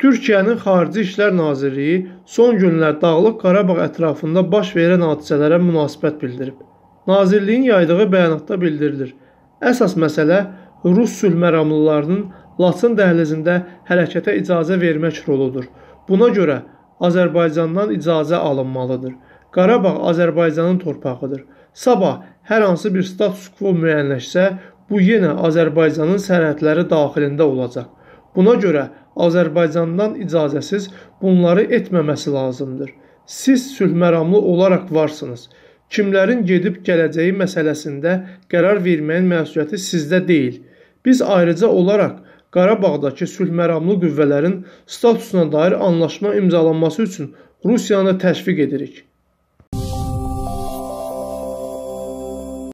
Türkiyənin Xarici İşlər Nazirliyi son günlər Dağlıq Qarabağ ətrafında baş verən hadisələrə münasibət bildirib. Nazirliyin yaydığı bəyanatda bildirilir. Əsas məsələ Rus sülh məramlılarının Laçın dəhlizində hərəkətə icazə vermək roludur. Buna görə Azərbaycandan icazə alınmalıdır. Qarabağ Azərbaycanın torpağıdır. Sabah hər hansı bir status quo müəyyənləşsə, bu yenə Azərbaycanın sərhədləri daxilində olacaq. Buna görə Azərbaycandan icazəsiz bunları etməməsi lazımdır. Siz sülhməramlı olaraq varsınız. Kimlərin gedib gələcəyi məsələsində qərar verməyin məsuliyyəti sizdə deyil. Biz ayrıca olaraq Qarabağdakı sülhməramlı qüvvələrin statusuna dair anlaşma imzalanması üçün Rusiyanı təşviq edirik.